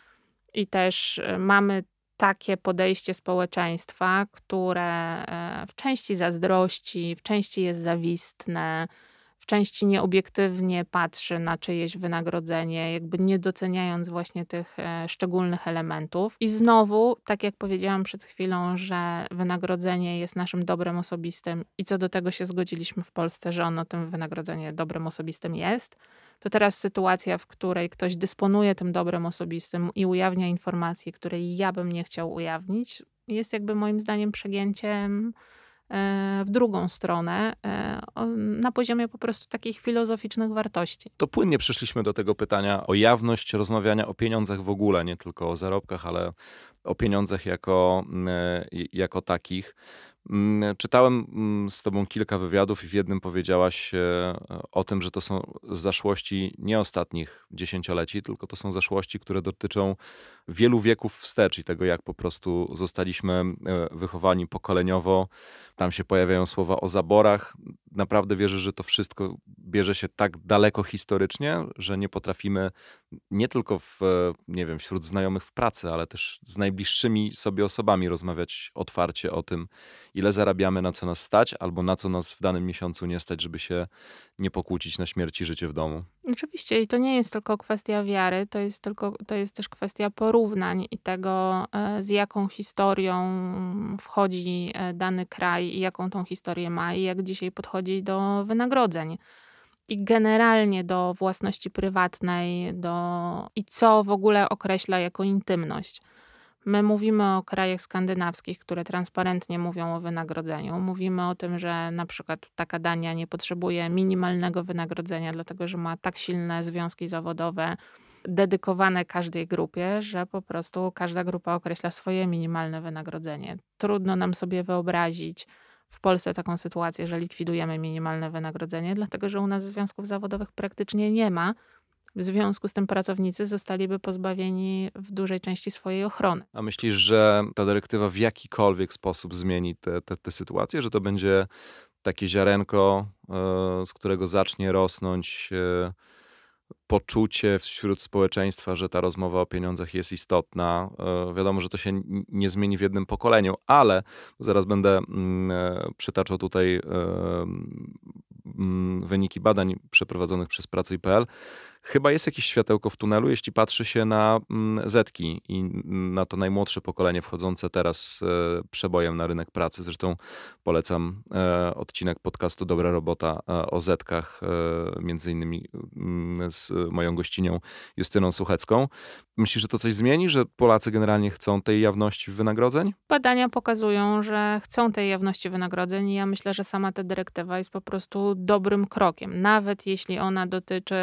i też e, mamy takie podejście społeczeństwa, które e, w części zazdrości, w części jest zawistne, w części nieobiektywnie patrzy na czyjeś wynagrodzenie, jakby nie doceniając właśnie tych e, szczególnych elementów. I znowu, tak jak powiedziałam przed chwilą, że wynagrodzenie jest naszym dobrem osobistym i co do tego się zgodziliśmy w Polsce, że ono tym wynagrodzenie dobrem osobistym jest to teraz sytuacja, w której ktoś dysponuje tym dobrem osobistym i ujawnia informacje, które ja bym nie chciał ujawnić, jest jakby moim zdaniem przegięciem e, w drugą stronę, e, na poziomie po prostu takich filozoficznych wartości. To płynnie przyszliśmy do tego pytania o jawność rozmawiania o pieniądzach w ogóle, nie tylko o zarobkach, ale o pieniądzach jako, mm, e, jako takich. Mm, czytałem mm, z tobą kilka wywiadów i w jednym powiedziałaś e, o tym, że to są zaszłości nie ostatnich dziesięcioleci, tylko to są zaszłości, które dotyczą wielu wieków wstecz i tego, jak po prostu zostaliśmy e, wychowani pokoleniowo. Tam się pojawiają słowa o zaborach. Naprawdę wierzę, że to wszystko bierze się tak daleko historycznie, że nie potrafimy nie tylko w, e, nie wiem, wśród znajomych w pracy, ale też z najbliższymi sobie osobami rozmawiać otwarcie o tym, ile zarabiamy, na co nas stać, albo na co nas w danym miesiącu nie stać, żeby się nie pokłócić na śmierć i życie w domu. Oczywiście i to nie jest tylko kwestia wiary, to jest, tylko, to jest też kwestia porównań i tego, e, z jaką historią wchodzi e, dany kraj i jaką tą historię ma i jak dzisiaj podchodzi do wynagrodzeń i generalnie do własności prywatnej, do i co w ogóle określa jako intymność. My mówimy o krajach skandynawskich, które transparentnie mówią o wynagrodzeniu. Mówimy o tym, że na przykład taka Dania nie potrzebuje minimalnego wynagrodzenia, dlatego że ma tak silne związki zawodowe dedykowane każdej grupie, że po prostu każda grupa określa swoje minimalne wynagrodzenie. Trudno nam sobie wyobrazić w Polsce taką sytuację, że likwidujemy minimalne wynagrodzenie, dlatego że u nas związków zawodowych praktycznie nie ma w związku z tym pracownicy zostaliby pozbawieni w dużej części swojej ochrony. A myślisz, że ta dyrektywa w jakikolwiek sposób zmieni tę te, te, te sytuację, że to będzie takie ziarenko, e, z którego zacznie rosnąć e, poczucie wśród społeczeństwa, że ta rozmowa o pieniądzach jest istotna. E, wiadomo, że to się nie zmieni w jednym pokoleniu, ale zaraz będę mm, przytaczał tutaj wyniki badań przeprowadzonych przez Pracuj.pl, chyba jest jakieś światełko w tunelu, jeśli patrzy się na mm, Zetki i na to najmłodsze pokolenie wchodzące teraz e, przebojem na rynek pracy. Zresztą polecam e, odcinek podcastu Dobra Robota e, o Zetkach, między innymi mm, z moją gościnią Justyną Suchecką. Myślisz, że to coś zmieni, że Polacy generalnie chcą tej jawności wynagrodzeń? Badania pokazują, że chcą tej jawności wynagrodzeń i ja myślę, że sama ta dyrektywa jest po prostu dobrym krokiem. Nawet jeśli ona dotyczy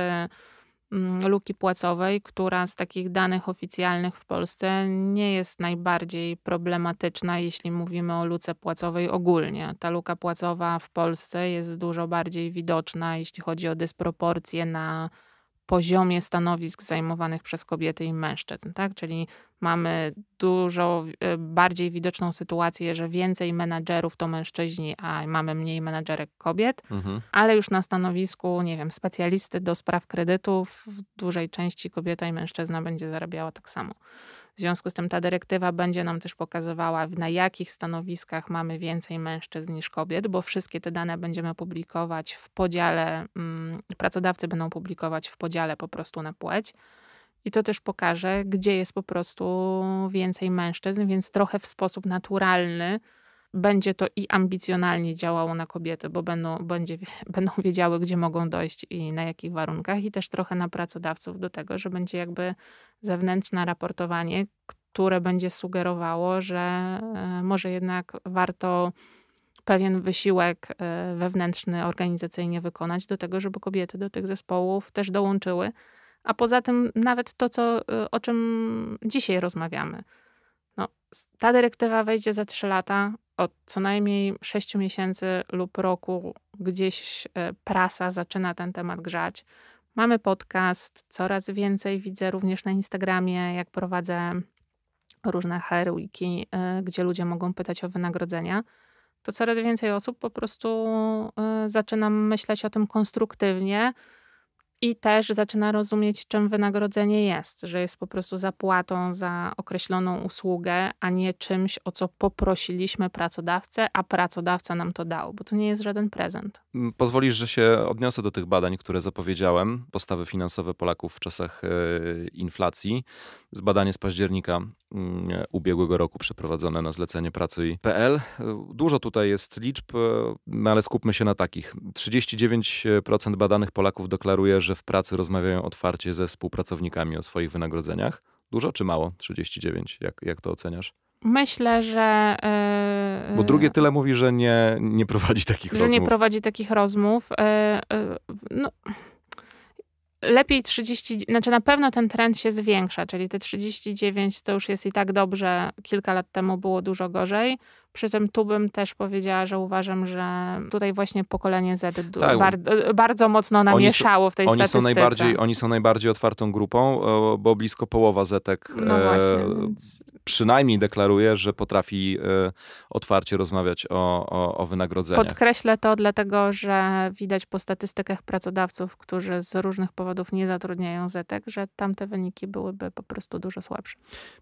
Mm, luki płacowej, która z takich danych oficjalnych w Polsce nie jest najbardziej problematyczna, jeśli mówimy o luce płacowej ogólnie. Ta luka płacowa w Polsce jest dużo bardziej widoczna, jeśli chodzi o dysproporcje na poziomie stanowisk zajmowanych przez kobiety i mężczyzn, tak? Czyli mamy dużo y, bardziej widoczną sytuację, że więcej menadżerów to mężczyźni, a mamy mniej menadżerek kobiet, mhm. ale już na stanowisku, nie wiem, specjalisty do spraw kredytów w dużej części kobieta i mężczyzna będzie zarabiała tak samo. W związku z tym ta dyrektywa będzie nam też pokazywała, na jakich stanowiskach mamy więcej mężczyzn niż kobiet, bo wszystkie te dane będziemy publikować w podziale, mm, pracodawcy będą publikować w podziale po prostu na płeć. I to też pokaże, gdzie jest po prostu więcej mężczyzn, więc trochę w sposób naturalny będzie to i ambicjonalnie działało na kobiety, bo będą, będzie, będą wiedziały, gdzie mogą dojść i na jakich warunkach, i też trochę na pracodawców do tego, że będzie jakby zewnętrzne raportowanie, które będzie sugerowało, że e, może jednak warto pewien wysiłek e, wewnętrzny, organizacyjnie wykonać do tego, żeby kobiety do tych zespołów też dołączyły. A poza tym nawet to, co, e, o czym dzisiaj rozmawiamy. No, ta dyrektywa wejdzie za trzy lata od co najmniej 6 miesięcy lub roku gdzieś e, prasa zaczyna ten temat grzać. Mamy podcast, coraz więcej widzę również na Instagramie, jak prowadzę różne heroiki, e, gdzie ludzie mogą pytać o wynagrodzenia, to coraz więcej osób po prostu e, zaczynam myśleć o tym konstruktywnie, i też zaczyna rozumieć, czym wynagrodzenie jest, że jest po prostu zapłatą za określoną usługę, a nie czymś, o co poprosiliśmy pracodawcę, a pracodawca nam to dał, bo to nie jest żaden prezent. Pozwolisz, że się odniosę do tych badań, które zapowiedziałem, postawy finansowe Polaków w czasach e, inflacji, z badania z października Mm, ubiegłego roku przeprowadzone na zlecenie pracuj.pl. Dużo tutaj jest liczb, no ale skupmy się na takich. 39% badanych Polaków deklaruje, że w pracy rozmawiają otwarcie ze współpracownikami o swoich wynagrodzeniach. Dużo czy mało? 39, jak, jak to oceniasz? Myślę, że. Yy, Bo drugie tyle mówi, że nie, nie prowadzi takich że rozmów. Że nie prowadzi takich rozmów. Yy, yy, no lepiej 30, znaczy na pewno ten trend się zwiększa, czyli te 39 to już jest i tak dobrze, kilka lat temu było dużo gorzej. Przy tym tu bym też powiedziała, że uważam, że tutaj właśnie pokolenie Z tak. bar e, bardzo mocno namieszało w tej oni statystyce. Są najbardziej, oni są najbardziej otwartą grupą, e, bo blisko połowa Zetek no e, przynajmniej deklaruje, że potrafi e, otwarcie rozmawiać o, o, o wynagrodzeniach. Podkreślę to dlatego, że widać po statystykach pracodawców, którzy z różnych powodów nie zatrudniają Zetek, że tamte wyniki byłyby po prostu dużo słabsze.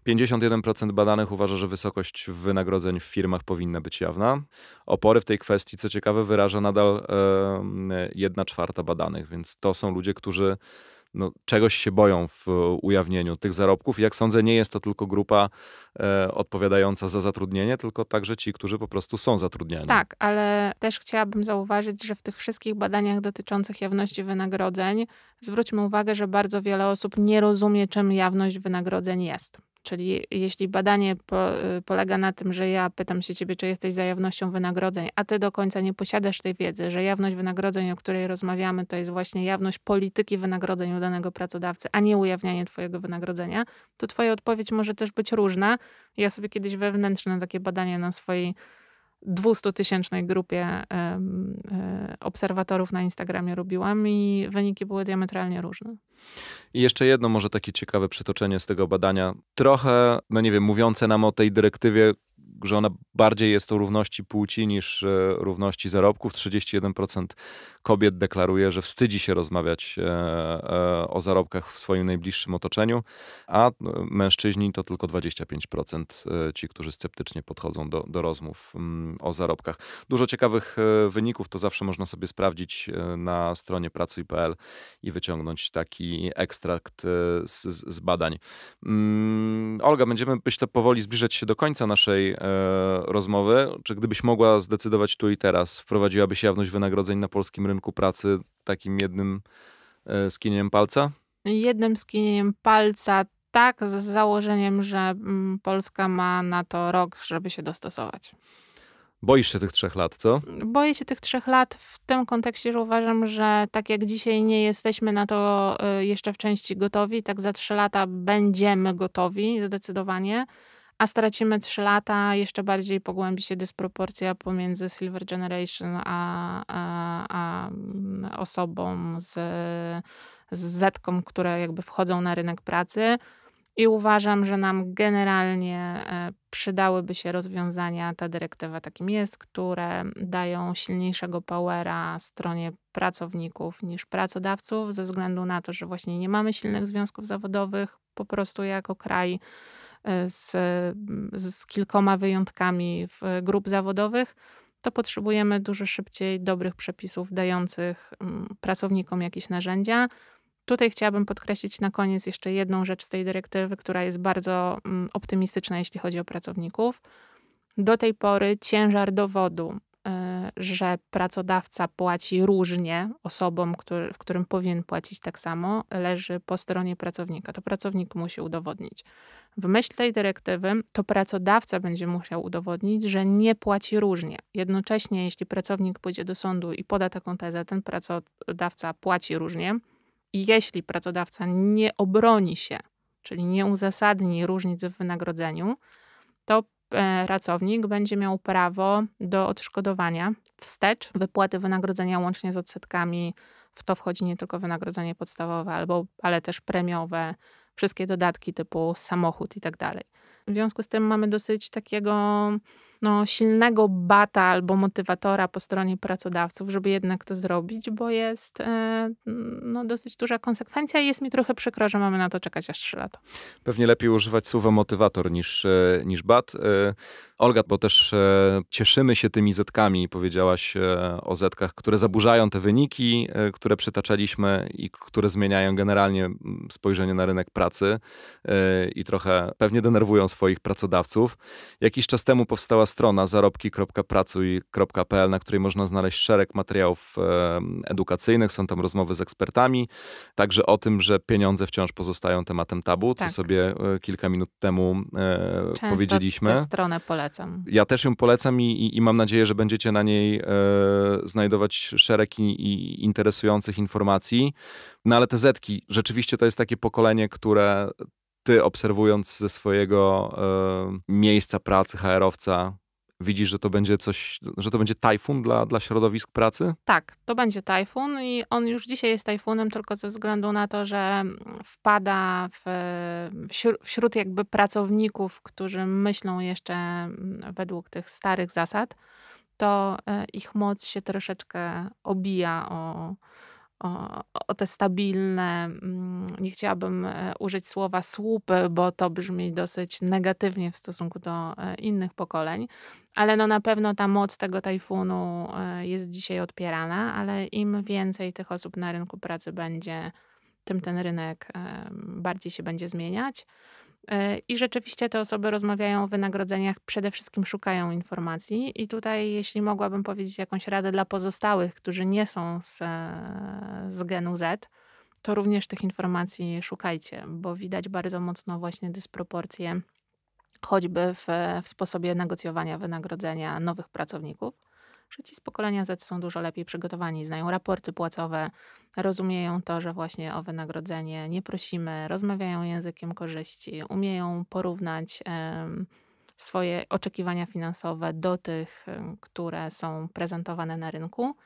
51% badanych uważa, że wysokość wynagrodzeń w firmach powinna być jawna. Opory w tej kwestii, co ciekawe, wyraża nadal jedna czwarta badanych, więc to są ludzie, którzy no, czegoś się boją w ujawnieniu tych zarobków. Jak sądzę, nie jest to tylko grupa e, odpowiadająca za zatrudnienie, tylko także ci, którzy po prostu są zatrudniani. Tak, ale też chciałabym zauważyć, że w tych wszystkich badaniach dotyczących jawności wynagrodzeń zwróćmy uwagę, że bardzo wiele osób nie rozumie, czym jawność wynagrodzeń jest. Czyli jeśli badanie po, y, polega na tym, że ja pytam się ciebie, czy jesteś za jawnością wynagrodzeń, a ty do końca nie posiadasz tej wiedzy, że jawność wynagrodzeń, o której rozmawiamy, to jest właśnie jawność polityki wynagrodzeń u danego pracodawcy, a nie ujawnianie twojego wynagrodzenia, to twoja odpowiedź może też być różna. Ja sobie kiedyś wewnętrzne takie badanie na swojej 200-tysięcznej grupie e, obserwatorów na Instagramie robiłam i wyniki były diametralnie różne. I jeszcze jedno może takie ciekawe przytoczenie z tego badania, trochę, no nie wiem, mówiące nam o tej dyrektywie, że ona bardziej jest o równości płci niż e, równości zarobków. 31% kobiet deklaruje, że wstydzi się rozmawiać e, e, o zarobkach w swoim najbliższym otoczeniu, a mężczyźni to tylko 25% ci, którzy sceptycznie podchodzą do, do rozmów mm, o zarobkach. Dużo ciekawych wyników to zawsze można sobie sprawdzić na stronie pracuj.pl i wyciągnąć taki ekstrakt z, z badań. Mm, Olga, będziemy myślę powoli zbliżać się do końca naszej E, rozmowy. Czy gdybyś mogła zdecydować tu i teraz, wprowadziłabyś jawność wynagrodzeń na polskim rynku pracy takim jednym e, skinieniem palca? Jednym skinieniem palca, tak, z założeniem, że mm, Polska ma na to rok, żeby się dostosować. Boisz się tych trzech lat, co? Boję się tych trzech lat w tym kontekście, że uważam, że tak jak dzisiaj nie jesteśmy na to e, jeszcze w części gotowi, tak za trzy lata będziemy gotowi zdecydowanie a stracimy 3 lata, jeszcze bardziej pogłębi się dysproporcja pomiędzy Silver Generation a, a, a mm, osobą z, z zetką, które jakby wchodzą na rynek pracy. I uważam, że nam generalnie e, przydałyby się rozwiązania, ta dyrektywa takim jest, które dają silniejszego powera stronie pracowników niż pracodawców, ze względu na to, że właśnie nie mamy silnych związków zawodowych po prostu jako kraj z, z kilkoma wyjątkami w grup zawodowych, to potrzebujemy dużo szybciej dobrych przepisów dających mm, pracownikom jakieś narzędzia. Tutaj chciałabym podkreślić na koniec jeszcze jedną rzecz z tej dyrektywy, która jest bardzo mm, optymistyczna, jeśli chodzi o pracowników. Do tej pory ciężar dowodu E, że pracodawca płaci różnie osobom, który, w którym powinien płacić tak samo, leży po stronie pracownika. To pracownik musi udowodnić. W myśl tej dyrektywy to pracodawca będzie musiał udowodnić, że nie płaci różnie. Jednocześnie, jeśli pracownik pójdzie do sądu i poda taką tezę, ten pracodawca płaci różnie. I jeśli pracodawca nie obroni się, czyli nie uzasadni różnic w wynagrodzeniu, to E, pracownik będzie miał prawo do odszkodowania wstecz wypłaty wynagrodzenia łącznie z odsetkami. W to wchodzi nie tylko wynagrodzenie podstawowe, albo, ale też premiowe, wszystkie dodatki typu samochód i tak dalej. W związku z tym mamy dosyć takiego no, silnego bata albo motywatora po stronie pracodawców, żeby jednak to zrobić, bo jest e, no, dosyć duża konsekwencja i jest mi trochę przykro, że mamy na to czekać aż 3 lata. Pewnie lepiej używać słowa motywator niż, e, niż bat. E, Olga, bo też cieszymy się tymi zetkami, powiedziałaś o zetkach, które zaburzają te wyniki, które przytaczaliśmy i które zmieniają generalnie spojrzenie na rynek pracy i trochę pewnie denerwują swoich pracodawców. Jakiś czas temu powstała strona zarobki.pracuj.pl, na której można znaleźć szereg materiałów edukacyjnych. Są tam rozmowy z ekspertami, także o tym, że pieniądze wciąż pozostają tematem tabu, tak. co sobie e, kilka minut temu e, Często powiedzieliśmy. Tę stronę polecam. Ja też ją polecam i, i, i mam nadzieję, że będziecie na niej e, znajdować szereg i, i interesujących informacji. No ale te zetki, rzeczywiście to jest takie pokolenie, które ty obserwując ze swojego y, miejsca pracy HR-owca, widzisz, że to będzie coś, że to będzie tajfun dla, dla środowisk pracy? Tak, to będzie tajfun i on już dzisiaj jest tajfunem tylko ze względu na to, że wpada w, wśród jakby pracowników, którzy myślą jeszcze według tych starych zasad, to e, ich moc się troszeczkę obija o o, o, te stabilne, mm, nie chciałabym e, użyć słowa słupy, bo to brzmi dosyć negatywnie w stosunku do e, innych pokoleń, ale no na pewno ta moc tego tajfunu e, jest dzisiaj odpierana, ale im więcej tych osób na rynku pracy będzie, tym ten rynek bardziej się będzie zmieniać. E, I rzeczywiście te osoby rozmawiają o wynagrodzeniach, przede wszystkim szukają informacji. I tutaj, jeśli mogłabym powiedzieć jakąś radę dla pozostałych, którzy nie są z, e, z genu Z, to również tych informacji szukajcie, bo widać bardzo mocno właśnie dysproporcje choćby w, w sposobie negocjowania wynagrodzenia nowych pracowników że ci z pokolenia Z są dużo lepiej przygotowani, znają raporty płacowe, rozumieją to, że właśnie o wynagrodzenie nie prosimy, rozmawiają językiem korzyści, umieją porównać swoje oczekiwania finansowe do tych, które są prezentowane na rynku.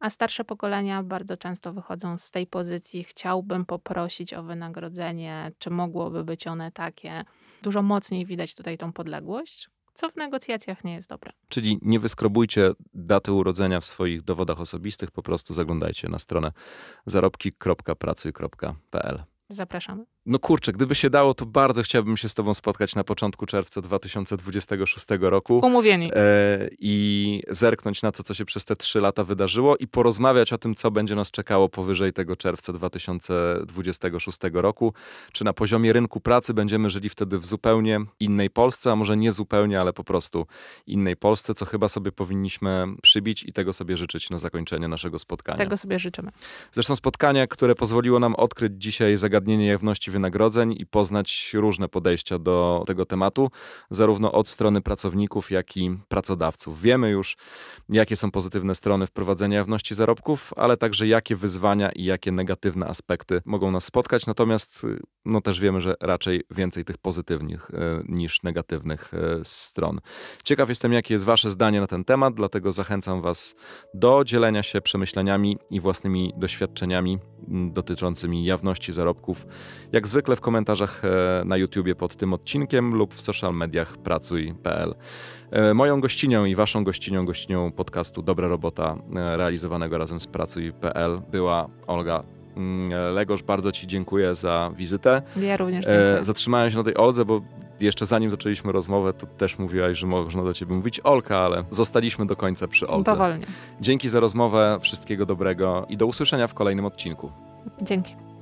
A starsze pokolenia bardzo często wychodzą z tej pozycji, chciałbym poprosić o wynagrodzenie, czy mogłoby być one takie. Dużo mocniej widać tutaj tą podległość co w negocjacjach nie jest dobre. Czyli nie wyskrobujcie daty urodzenia w swoich dowodach osobistych, po prostu zaglądajcie na stronę zarobki.pracuj.pl. Zapraszamy. No kurczę, gdyby się dało, to bardzo chciałbym się z tobą spotkać na początku czerwca 2026 roku. Umówieni. E, I zerknąć na to, co się przez te trzy lata wydarzyło i porozmawiać o tym, co będzie nas czekało powyżej tego czerwca 2026 roku. Czy na poziomie rynku pracy będziemy żyli wtedy w zupełnie innej Polsce, a może nie zupełnie, ale po prostu innej Polsce, co chyba sobie powinniśmy przybić i tego sobie życzyć na zakończenie naszego spotkania. Tego sobie życzymy. Zresztą spotkanie, które pozwoliło nam odkryć dzisiaj zagadnienie jawności w wynagrodzeń i poznać różne podejścia do tego tematu, zarówno od strony pracowników, jak i pracodawców. Wiemy już, jakie są pozytywne strony wprowadzenia jawności zarobków, ale także jakie wyzwania i jakie negatywne aspekty mogą nas spotkać. Natomiast y, no też wiemy, że raczej więcej tych pozytywnych y, niż negatywnych y, stron. Ciekaw jestem, jakie jest Wasze zdanie na ten temat, dlatego zachęcam Was do dzielenia się przemyśleniami i własnymi doświadczeniami mm, dotyczącymi jawności zarobków. Jak zwykle w komentarzach e, na YouTubie pod tym odcinkiem lub w social mediach pracuj.pl. E, moją gościnią i waszą gościnią, gościnią podcastu Dobra Robota e, realizowanego razem z pracuj.pl była Olga mm, Legosz, bardzo Ci dziękuję za wizytę. Ja również dziękuję. Zatrzymałem się na tej Oldze, bo jeszcze zanim zaczęliśmy rozmowę, to też mówiłaś, że można do Ciebie mówić Olka, ale zostaliśmy do końca przy Oldze. Dowolnie. Dzięki za rozmowę, wszystkiego dobrego i do usłyszenia w kolejnym odcinku. Dzięki.